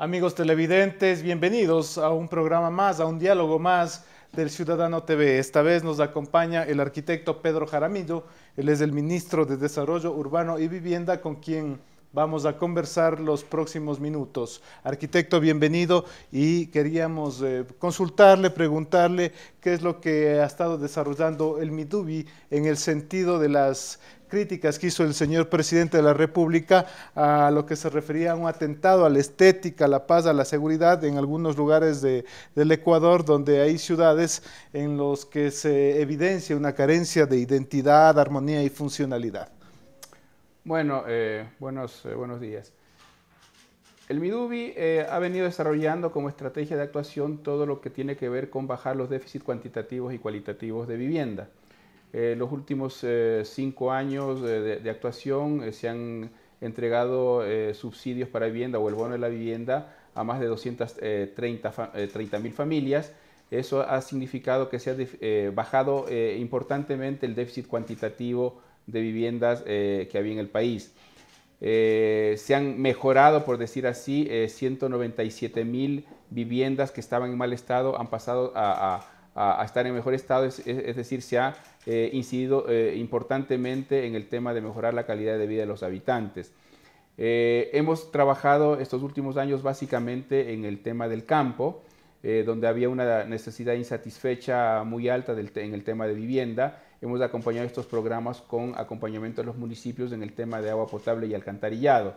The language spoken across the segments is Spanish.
Amigos televidentes, bienvenidos a un programa más, a un diálogo más del Ciudadano TV. Esta vez nos acompaña el arquitecto Pedro Jaramillo, él es el ministro de Desarrollo Urbano y Vivienda con quien vamos a conversar los próximos minutos. Arquitecto, bienvenido y queríamos eh, consultarle, preguntarle qué es lo que ha estado desarrollando el MIDUBI en el sentido de las críticas que hizo el señor presidente de la República a lo que se refería a un atentado a la estética, a la paz, a la seguridad en algunos lugares de, del Ecuador, donde hay ciudades en los que se evidencia una carencia de identidad, armonía y funcionalidad. Bueno, eh, buenos, eh, buenos días. El Midubi eh, ha venido desarrollando como estrategia de actuación todo lo que tiene que ver con bajar los déficits cuantitativos y cualitativos de vivienda. Eh, los últimos eh, cinco años eh, de, actuación se han entregado subsidios para vivienda o el bono de la vivienda a más de 230 30 mil familias. Eso ha significado que se ha bajado importantemente el déficit cuantitativo de viviendas que había en el país. se han mejorado, por decir así, 197 mil viviendas que estaban en mal estado han pasado a, a, estar en mejor estado, es, decir, se ha eh, incidido eh, importantemente en el tema de mejorar la calidad de vida de los habitantes. Eh, hemos trabajado estos últimos años básicamente en el tema del campo, donde había una necesidad insatisfecha muy alta en el tema de vivienda. Hemos acompañado estos programas con acompañamiento a los municipios en el tema de agua potable y alcantarillado.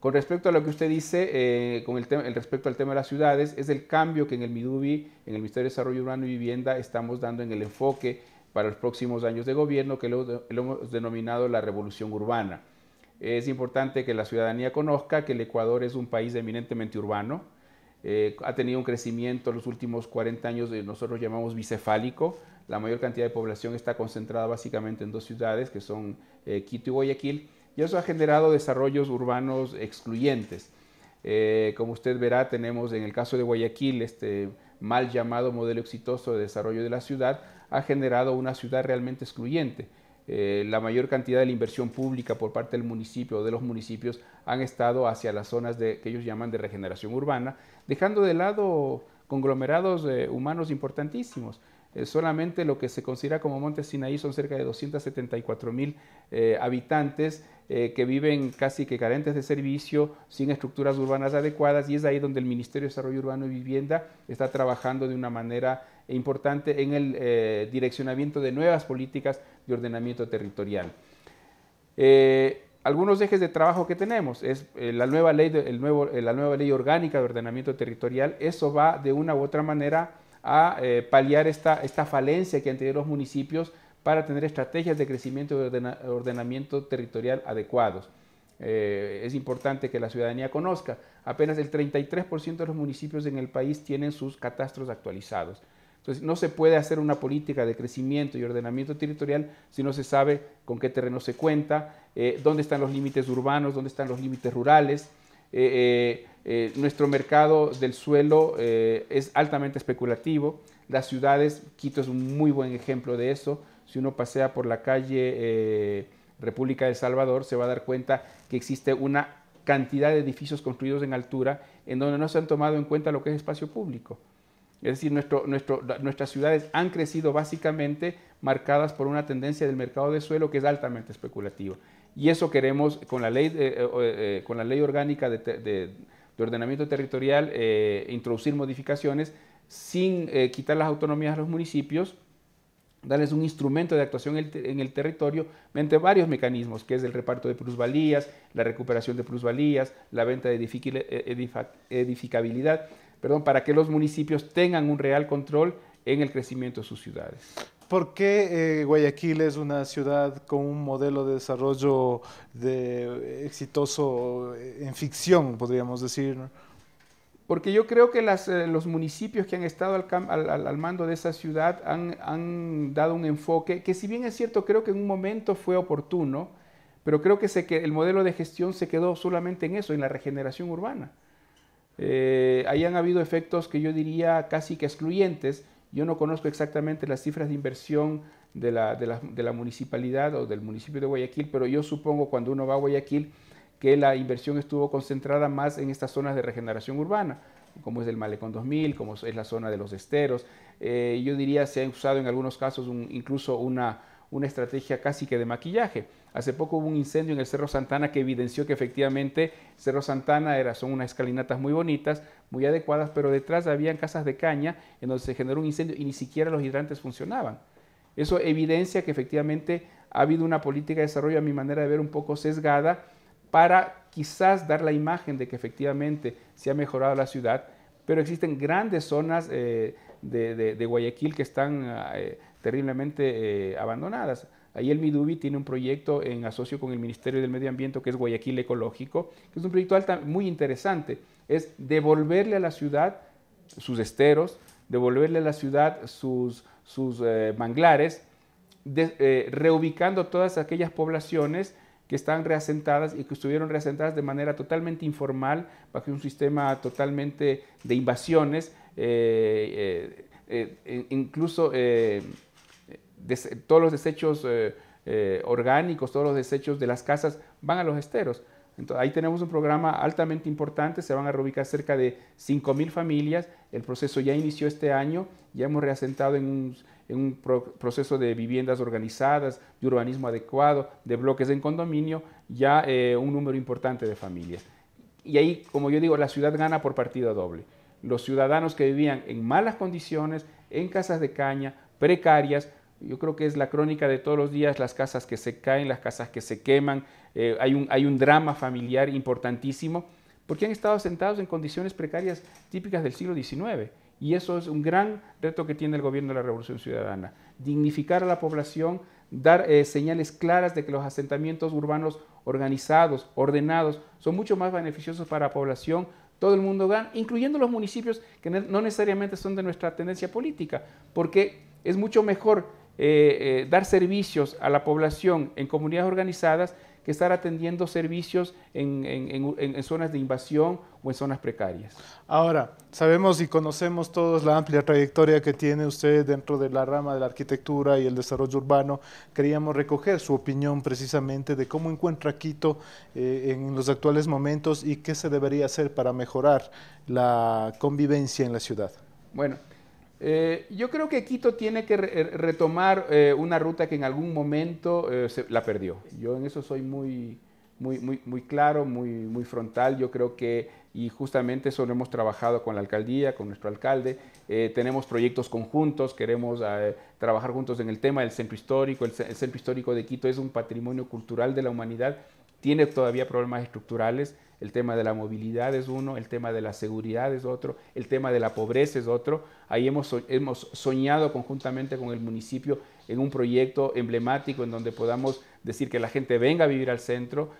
Con respecto a lo que usted dice, eh, con el, respecto al tema de las ciudades, es el cambio que en el MIDUBI, en el Ministerio de Desarrollo Urbano y Vivienda, estamos dando en el enfoque para los próximos años de gobierno, que lo, hemos denominado la revolución urbana. Es importante que la ciudadanía conozca que el Ecuador es un país eminentemente urbano, eh, ha tenido un crecimiento en los últimos 40 años, de, nosotros llamamos bicefálico, la mayor cantidad de población está concentrada básicamente en dos ciudades, que son eh, Quito y Guayaquil, y eso ha generado desarrollos urbanos excluyentes. Eh, como usted verá, tenemos en el caso de Guayaquil, este mal llamado modelo exitoso de desarrollo de la ciudad, ha generado una ciudad realmente excluyente. Eh, la mayor cantidad de la inversión pública por parte del municipio o de los municipios han estado hacia las zonas de, que ellos llaman de regeneración urbana, dejando de lado conglomerados eh, humanos importantísimos. Eh, solamente lo que se considera como Monte Sinaí son cerca de 274 mil eh, habitantes eh, que viven casi que carentes de servicio, sin estructuras urbanas adecuadas y es ahí donde el Ministerio de Desarrollo Urbano y Vivienda está trabajando de una manera importante en el direccionamiento de nuevas políticas de ordenamiento territorial. algunos ejes de trabajo que tenemos es la, nueva ley nuevo, la nueva ley orgánica de ordenamiento territorial, eso va de una u otra manera a eh, paliar esta, esta falencia que han tenido los municipios para tener estrategias de crecimiento y ordenamiento territorial adecuados. Eh, es importante que la ciudadanía conozca. Apenas el 33% de los municipios en el país tienen sus catastros actualizados. Entonces, no se puede hacer una política de crecimiento y ordenamiento territorial si no se sabe con qué terreno se cuenta, eh, dónde están los límites urbanos, dónde están los límites rurales. Eh, nuestro mercado del suelo eh, es altamente especulativo. Las ciudades, Quito es un muy buen ejemplo de eso. Si uno pasea por la calle eh, República del de Salvador, se va a dar cuenta que existe una cantidad de edificios construidos en altura en donde no se han tomado en cuenta lo que es espacio público. Es decir, nuestro, nuestro, nuestras ciudades han crecido básicamente marcadas por una tendencia del mercado de suelo que es altamente especulativo. Y eso queremos con la ley, con la ley orgánica de de ordenamiento territorial eh, introducir modificaciones sin eh, quitar las autonomías a los municipios, darles un instrumento de actuación en el territorio mediante varios mecanismos, que es el reparto de plusvalías, la recuperación de plusvalías, la venta de eh, edificabilidad, perdón, para que los municipios tengan un real control en el crecimiento de sus ciudades. ¿Por qué eh, Guayaquil es una ciudad con un modelo de desarrollo eh, exitoso eh, en ficción, podríamos decir? Porque yo creo que los municipios que han estado al, mando de esa ciudad han, dado un enfoque que si bien es cierto, creo que en un momento fue oportuno, pero creo que, el modelo de gestión se quedó solamente en eso, en la regeneración urbana. Eh, ahí han habido efectos que yo diría casi que excluyentes, yo no conozco exactamente las cifras de inversión de la, de, la, municipalidad o del municipio de Guayaquil, pero yo supongo cuando uno va a Guayaquil que la inversión estuvo concentrada más en estas zonas de regeneración urbana, como es el Malecón 2000, como es la zona de los esteros. Eh, yo diría se ha usado en algunos casos incluso una, una estrategia casi que de maquillaje. Hace poco hubo un incendio en el Cerro Santana que evidenció que efectivamente Cerro Santana era, son unas escalinatas muy bonitas, muy adecuadas, pero detrás habían casas de caña en donde se generó un incendio y ni siquiera los hidrantes funcionaban. Eso evidencia que efectivamente ha habido una política de desarrollo, a mi manera de ver, un poco sesgada para quizás dar la imagen de que efectivamente se ha mejorado la ciudad, pero existen grandes zonas eh, de, Guayaquil que están eh, terriblemente eh, abandonadas. Ahí el Midubi tiene un proyecto en asocio con el Ministerio del Medio Ambiente que es Guayaquil Ecológico, que es un proyecto muy interesante. Es devolverle a la ciudad sus esteros, devolverle a la ciudad sus, sus eh, manglares, eh, reubicando todas aquellas poblaciones que están reasentadas y que estuvieron reasentadas de manera totalmente informal, bajo un sistema totalmente de invasiones, incluso todos los desechos eh, eh, orgánicos, todos los desechos de las casas van a los esteros. Entonces, ahí tenemos un programa altamente importante, se van a reubicar cerca de 5.000 familias, el proceso ya inició este año, ya hemos reasentado en un, proceso de viviendas organizadas, de urbanismo adecuado, de bloques en condominio, ya eh, un número importante de familias. Y ahí, como yo digo, la ciudad gana por partida doble. Los ciudadanos que vivían en malas condiciones, en casas de caña, precarias, yo creo que es la crónica de todos los días, las casas que se caen, las casas que se queman, eh, hay, un, hay un drama familiar importantísimo, porque han estado asentados en condiciones precarias típicas del siglo XIX. Y eso es un gran reto que tiene el gobierno de la Revolución Ciudadana, dignificar a la población, dar eh, señales claras de que los asentamientos urbanos organizados, ordenados, son mucho más beneficiosos para la población, todo el mundo gana, incluyendo los municipios que no necesariamente son de nuestra tendencia política, porque es mucho mejor eh, eh, dar servicios a la población en comunidades organizadas que estar atendiendo servicios en, en, en, zonas de invasión o en zonas precarias. Ahora, sabemos y conocemos todos la amplia trayectoria que tiene usted dentro de la rama de la arquitectura y el desarrollo urbano. Queríamos recoger su opinión precisamente de cómo encuentra Quito eh, en los actuales momentos y qué se debería hacer para mejorar la convivencia en la ciudad. Bueno, eh, yo creo que Quito tiene que retomar eh, una ruta que en algún momento eh, se, la perdió. Yo en eso soy muy, muy, muy, claro, muy, muy frontal. Yo creo que, y justamente eso lo hemos trabajado con la alcaldía, con nuestro alcalde, tenemos proyectos conjuntos, queremos trabajar juntos en el tema del centro histórico. el centro histórico de Quito es un patrimonio cultural de la humanidad, tiene todavía problemas estructurales el tema de la movilidad es uno, el tema de la seguridad es otro, el tema de la pobreza es otro. Ahí hemos, hemos soñado conjuntamente con el municipio en un proyecto emblemático en donde podamos decir que la gente venga a vivir al centro,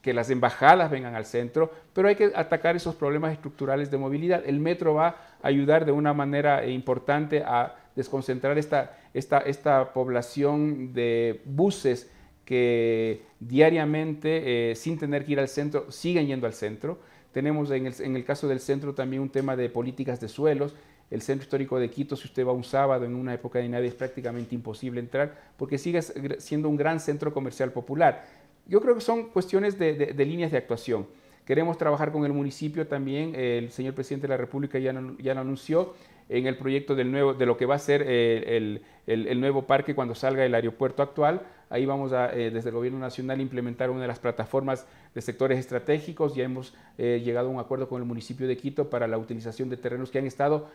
que las embajadas vengan al centro, pero hay que atacar esos problemas estructurales de movilidad. El metro va a ayudar de una manera importante a desconcentrar esta, esta, esta población de buses que diariamente, eh, sin tener que ir al centro, siguen yendo al centro. Tenemos en el, caso del centro también un tema de políticas de suelos. El centro histórico de Quito, si usted va un sábado en una época de nadie, es prácticamente imposible entrar porque sigue siendo un gran centro comercial popular. Yo creo que son cuestiones de, líneas de actuación. Queremos trabajar con el municipio también. El señor presidente de la República ya, ya lo anunció en el proyecto del nuevo, de lo que va a ser eh, el, el, el nuevo parque cuando salga el aeropuerto actual. Ahí vamos a, eh, desde el Gobierno Nacional, implementar una de las plataformas de sectores estratégicos. Ya hemos eh, llegado a un acuerdo con el municipio de Quito para la utilización de terrenos que han estado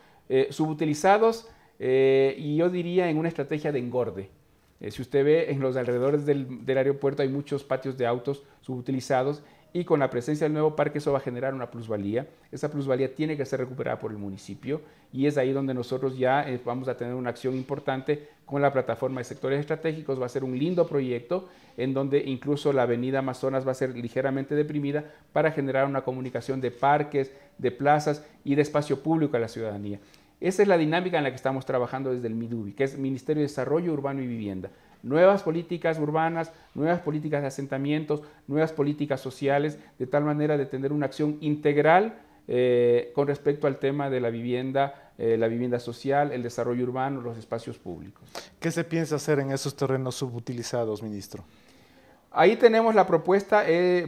subutilizados y yo diría en una estrategia de engorde. si usted ve en los alrededores del, del, aeropuerto hay muchos patios de autos subutilizados y con la presencia del nuevo parque eso va a generar una plusvalía. Esa plusvalía tiene que ser recuperada por el municipio y es ahí donde nosotros ya eh, vamos a tener una acción importante con la plataforma de sectores estratégicos. Va a ser un lindo proyecto en donde incluso la avenida Amazonas va a ser ligeramente deprimida para generar una comunicación de parques, de plazas y de espacio público a la ciudadanía. Esa es la dinámica en la que estamos trabajando desde el MIDUBI, que es Ministerio de Desarrollo Urbano y Vivienda nuevas políticas urbanas, nuevas políticas de asentamientos, nuevas políticas sociales, de tal manera de tener una acción integral eh, con respecto al tema de la vivienda, eh, la vivienda social, el desarrollo urbano, los espacios públicos. ¿Qué se piensa hacer en esos terrenos subutilizados, ministro? Ahí tenemos la propuesta, eh,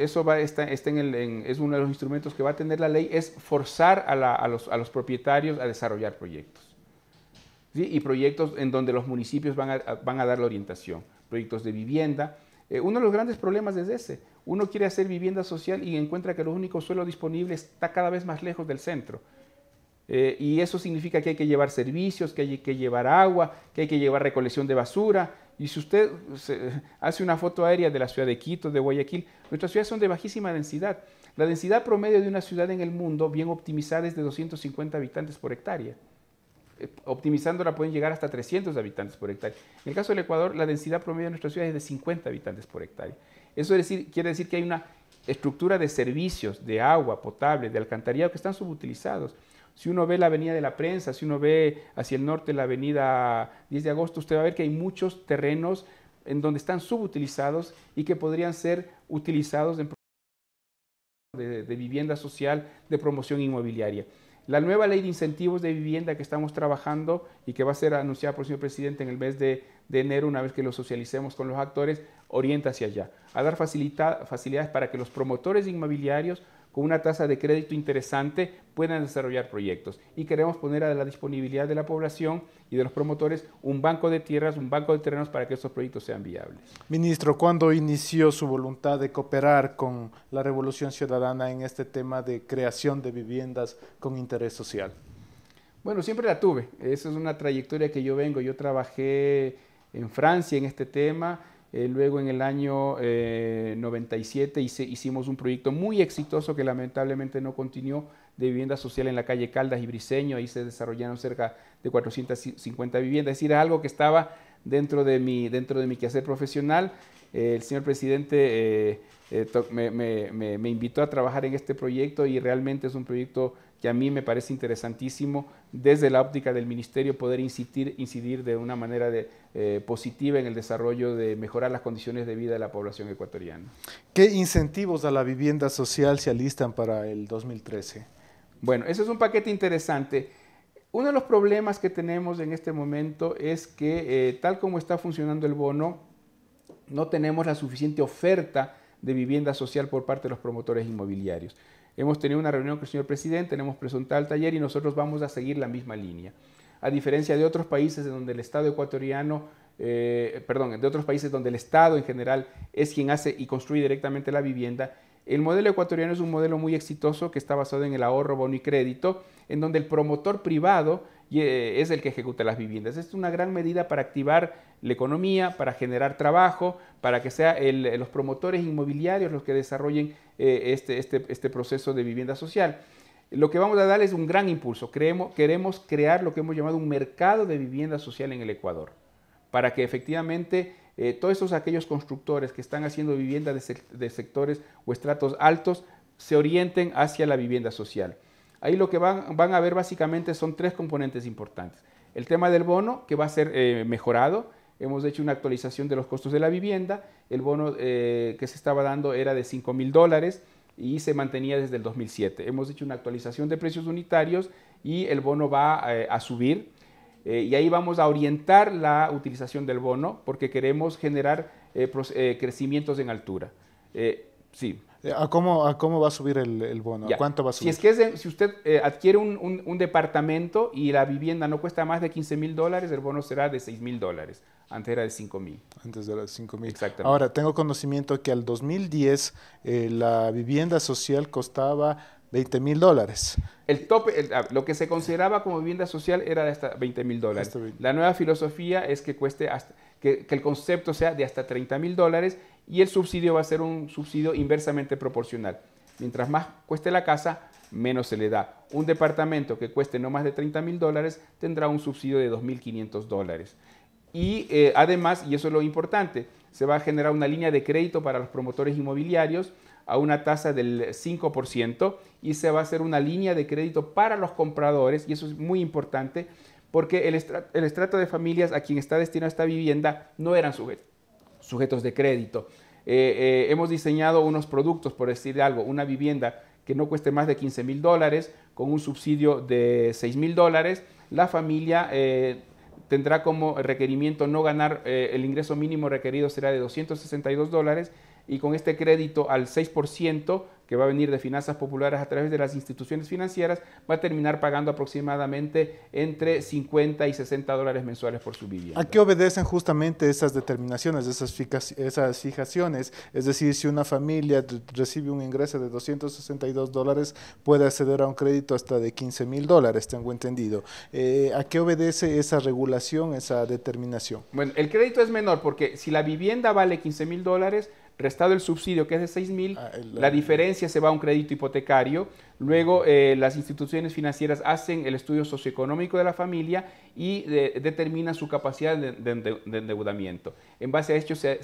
eso va, está, en el, es uno de los instrumentos que va a tener la ley, es forzar a los propietarios a desarrollar proyectos y proyectos en donde los municipios van a, dar la orientación, proyectos de vivienda. Eh, uno de los grandes problemas es ese, uno quiere hacer vivienda social y encuentra que los único suelo disponible está cada vez más lejos del centro. Eh, y eso significa que hay que llevar servicios, que hay que llevar agua, que hay que llevar recolección de basura. Y si usted hace una foto aérea de la ciudad de Quito, de Guayaquil, nuestras ciudades son de bajísima densidad. La densidad promedio de una ciudad en el mundo bien optimizada es de 250 habitantes por hectárea. Eh, optimizándola pueden llegar hasta 300 habitantes por hectárea. En el caso del Ecuador, la densidad promedio de nuestra ciudad es de 50 habitantes por hectárea. Eso quiere decir que hay una estructura de servicios, de agua potable, de alcantarillado, que están subutilizados. Si uno ve la avenida de la prensa, si uno ve hacia el norte la avenida 10 de agosto, usted va a ver que hay muchos terrenos en donde están subutilizados y que podrían ser utilizados en de, de vivienda social, de promoción inmobiliaria. La nueva ley de incentivos de vivienda que estamos trabajando y que va a ser anunciada por el señor presidente en el mes de, enero, una vez que lo socialicemos con los actores, orienta hacia allá, a dar facilidades para que los promotores inmobiliarios con una tasa de crédito interesante puedan desarrollar proyectos. Y queremos poner a la disponibilidad de la población y de los promotores un banco de tierras, un banco de terrenos para que estos proyectos sean viables. Ministro, ¿cuándo inició su voluntad de cooperar con la Revolución Ciudadana en este tema de creación de viviendas con interés social? Bueno, siempre la tuve. Esa es una trayectoria que yo vengo. Yo trabajé en Francia en este tema eh, luego en el año 97 eh, hicimos un proyecto muy exitoso que lamentablemente no continuó de vivienda social en la calle Caldas y Briseño. Ahí se desarrollaron cerca de 450 viviendas. Es decir, algo que estaba dentro de mi, dentro de mi quehacer profesional. el señor presidente eh, me, me invitó a trabajar en este proyecto y realmente es un proyecto que a mí me parece interesantísimo desde la óptica del ministerio poder incidir, de una manera eh, positiva en el desarrollo de mejorar las condiciones de vida de la población ecuatoriana. ¿Qué incentivos a la vivienda social se alistan para el 2013? Bueno, ese es un paquete interesante. Uno de los problemas que tenemos en este momento es que eh, tal como está funcionando el bono, no tenemos la suficiente oferta de vivienda social por parte de los promotores inmobiliarios. Hemos tenido una reunión con el señor presidente, tenemos hemos presentado el taller y nosotros vamos a seguir la misma línea. A diferencia de otros países donde el Estado ecuatoriano, eh, perdón, de otros países donde el Estado en general es quien hace y construye directamente la vivienda, el modelo ecuatoriano es un modelo muy exitoso que está basado en el ahorro, bono y crédito, en donde el promotor privado y eh, es el que ejecuta las viviendas. Es una gran medida para activar la economía, para generar trabajo, para que sean eh, los promotores inmobiliarios los que desarrollen eh, este, este, este, proceso de vivienda social. Lo que vamos a dar es un gran impulso. Creemos, queremos crear lo que hemos llamado un mercado de vivienda social en el Ecuador, para que efectivamente todos esos aquellos constructores que están haciendo vivienda de sectores o estratos altos se orienten hacia la vivienda social. Ahí lo que van, a ver básicamente son tres componentes importantes. El tema del bono, que va a ser eh, mejorado. Hemos hecho una actualización de los costos de la vivienda. El bono eh, que se estaba dando era de 5 mil dólares y se mantenía desde el 2007. Hemos hecho una actualización de precios unitarios y el bono va eh, a subir. y ahí vamos a orientar la utilización del bono porque queremos generar crecimientos en altura. sí. Eh, ¿A cómo, a cómo va a subir el, bono? ¿A ¿Cuánto va a subir? Si, es que si usted eh, adquiere un, departamento y la vivienda no cuesta más de 15 mil dólares, el bono será de 6 mil dólares. Antes era de 5 mil. Antes era de 5 mil. Exactamente. Ahora, tengo conocimiento que al 2010 eh, la vivienda social costaba 20 mil dólares. El tope, ah, lo que se consideraba como vivienda social era de hasta 20 mil dólares. La nueva filosofía es que cueste hasta, que, que el concepto sea de hasta 30 mil dólares y el subsidio va a ser un subsidio inversamente proporcional. Mientras más cueste la casa, menos se le da. Un departamento que cueste no más de 30 mil dólares tendrá un subsidio de 2.500 dólares. Y eh, además, y eso es lo importante, se va a generar una línea de crédito para los promotores inmobiliarios a una tasa del 5% y se va a hacer una línea de crédito para los compradores, y eso es muy importante, porque el, estrato, de familias a quien está destinada esta vivienda no eran sujetos sujetos de crédito. Eh, eh, hemos diseñado unos productos, por decir algo, una vivienda que no cueste más de 15 mil dólares, con un subsidio de 6 mil dólares. La familia eh, tendrá como requerimiento no ganar, el ingreso mínimo requerido será de 262 dólares y con este crédito al 6% que va a venir de finanzas populares a través de las instituciones financieras, va a terminar pagando aproximadamente entre 50 y 60 dólares mensuales por su vivienda. ¿A qué obedecen justamente esas determinaciones, esas, fijaciones? Es decir, si una familia recibe un ingreso de 262 dólares, puede acceder a un crédito hasta de 15 mil dólares, tengo entendido. Eh, ¿A qué obedece esa regulación, esa determinación? Bueno, el crédito es menor porque si la vivienda vale 15 mil dólares, restado el subsidio que es de 6 mil, ah, la, diferencia se va a un crédito hipotecario, luego eh, las instituciones financieras hacen el estudio socioeconómico de la familia y eh, determina su capacidad de, endeudamiento. En base a esto se,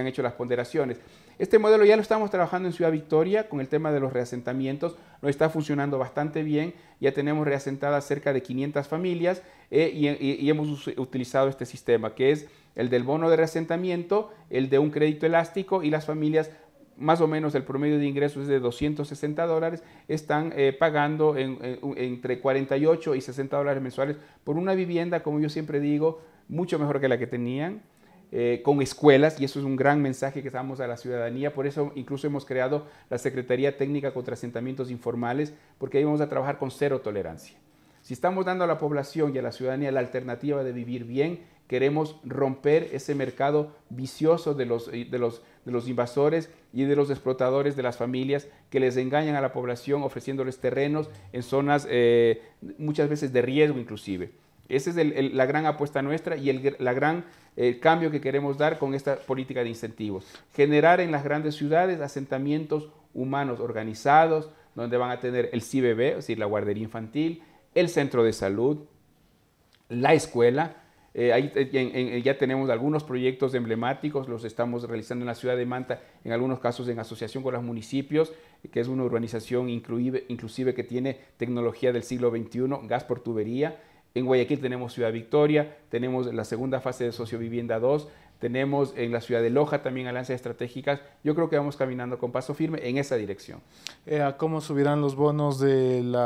han hecho las ponderaciones. Este modelo ya lo estamos trabajando en Ciudad Victoria con el tema de los reasentamientos, No está funcionando bastante bien, ya tenemos reasentadas cerca de 500 familias eh, y hemos utilizado este sistema que es el del bono de reasentamiento, el de un crédito elástico y las familias más o menos el promedio de ingresos es de 260 dólares, están eh, pagando entre 48 y 60 dólares mensuales por una vivienda, como yo siempre digo, mucho mejor que la que tenían. Eh, con escuelas, y eso es un gran mensaje que damos a la ciudadanía. Por eso incluso hemos creado la Secretaría Técnica contra Asentamientos Informales, porque ahí vamos a trabajar con cero tolerancia. Si estamos dando a la población y a la ciudadanía la alternativa de vivir bien, Queremos romper ese mercado vicioso de los, eh, de los, de los invasores y de los explotadores de las familias que les engañan a la población ofreciéndoles terrenos en zonas eh, muchas veces de riesgo inclusive. Esa es la gran apuesta nuestra y el la gran eh, cambio que queremos dar con esta política de incentivos. Generar en las grandes ciudades asentamientos humanos organizados, donde van a tener el CBB, es decir, la guardería infantil, el centro de salud, la escuela, eh, eh, eh, ya tenemos algunos proyectos emblemáticos, los estamos realizando en la ciudad de Manta, en algunos casos en asociación con los municipios, que es una urbanización inclusive, que tiene tecnología del siglo XXI, gas por tubería. En Guayaquil tenemos Ciudad Victoria, tenemos la segunda fase de Sociovivienda 2, tenemos en la ciudad de Loja también alianzas estratégicas. Yo creo que vamos caminando con paso firme en esa dirección. Eh, ¿Cómo subirán los bonos del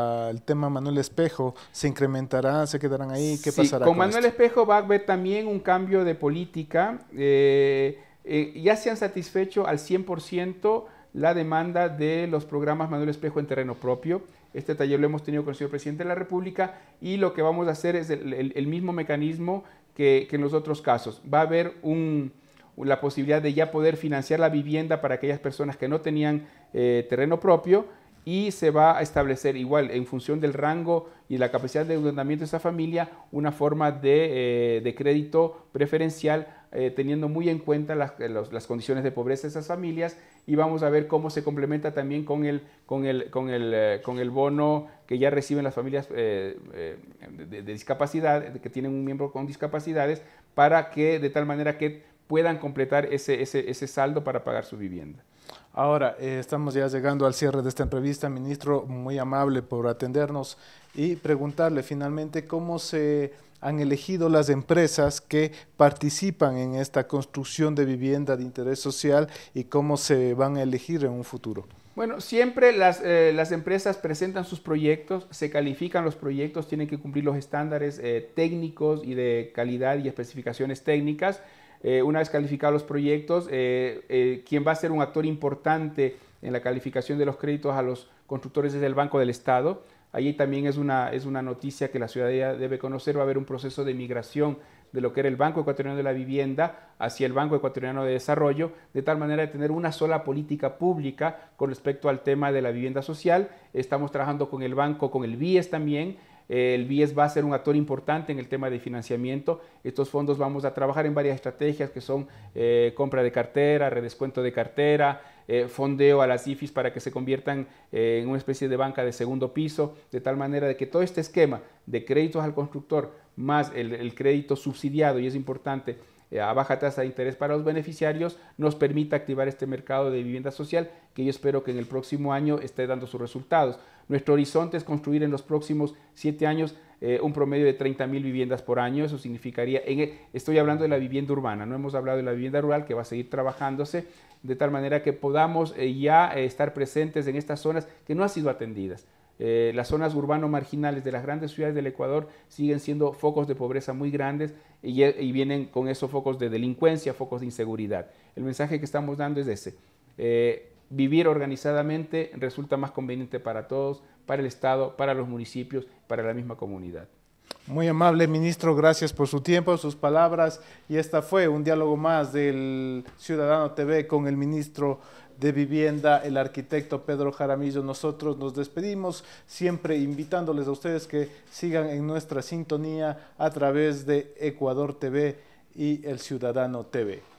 tema Manuel Espejo? ¿Se incrementará? ¿Se quedarán ahí? ¿Qué pasará? Con, Manuel Espejo va a haber también un cambio de política. Eh, eh, ya se han satisfecho al 100% la demanda de los programas Manuel Espejo en terreno propio. Este taller lo hemos tenido con el señor presidente de la República y lo que vamos a hacer es el mismo mecanismo que, en los otros casos. Va a haber un, la posibilidad de ya poder financiar la vivienda para aquellas personas que no tenían eh, terreno propio y se va a establecer igual en función del rango y la capacidad de endeudamiento de esa familia una forma de, eh, de crédito preferencial eh, teniendo muy en cuenta las, eh, las, condiciones de pobreza de esas familias y vamos a ver cómo se complementa también con el, con el, con el, eh, con el bono que ya reciben las familias de, discapacidad, que tienen un miembro con discapacidades, para que de tal manera que puedan completar ese, ese saldo para pagar su vivienda. Ahora, eh, estamos ya llegando al cierre de esta entrevista, ministro, muy amable por atendernos y preguntarle finalmente cómo se han elegido las empresas que participan en esta construcción de vivienda de interés social y cómo se van a elegir en un futuro. Bueno, siempre las, eh, las empresas presentan sus proyectos, se califican los proyectos, tienen que cumplir los estándares eh, técnicos y de calidad y especificaciones técnicas eh, una vez calificados los proyectos, eh, eh, quien va a ser un actor importante en la calificación de los créditos a los constructores es el Banco del Estado. Allí también es una, es una noticia que la ciudadanía debe conocer, va a haber un proceso de migración de lo que era el Banco Ecuatoriano de la Vivienda hacia el Banco Ecuatoriano de Desarrollo, de tal manera de tener una sola política pública con respecto al tema de la vivienda social. Estamos trabajando con el banco, con el BIES también, el BIES va a ser un actor importante en el tema de financiamiento. Estos fondos vamos a trabajar en varias estrategias que son eh, compra de cartera, redescuento de cartera, eh, fondeo a las IFIs para que se conviertan eh, en una especie de banca de segundo piso, de tal manera de que todo este esquema de créditos al constructor más el crédito subsidiado, y es importante, eh, a baja tasa de interés para los beneficiarios nos permita activar este mercado de vivienda social que yo espero que en el próximo año esté dando sus resultados. Nuestro horizonte es construir en los próximos siete años eh, un promedio de 30 mil viviendas por año. Eso significaría, e, estoy hablando de la vivienda urbana, no hemos hablado de la vivienda rural que va a seguir trabajándose de tal manera que podamos eh, ya estar presentes en estas zonas que no han sido atendidas. Eh, las zonas urbano marginales de las grandes ciudades del Ecuador siguen siendo focos de pobreza muy grandes y, vienen con esos focos de delincuencia, focos de inseguridad. El mensaje que estamos dando es ese. Eh, vivir organizadamente resulta más conveniente para todos, para el Estado, para los municipios, para la misma comunidad. Muy amable ministro, gracias por su tiempo, sus palabras y esta fue un diálogo más del Ciudadano TV con el ministro de Vivienda, el arquitecto Pedro Jaramillo. Nosotros nos despedimos, siempre invitándoles a ustedes que sigan en nuestra sintonía a través de Ecuador TV y El Ciudadano TV.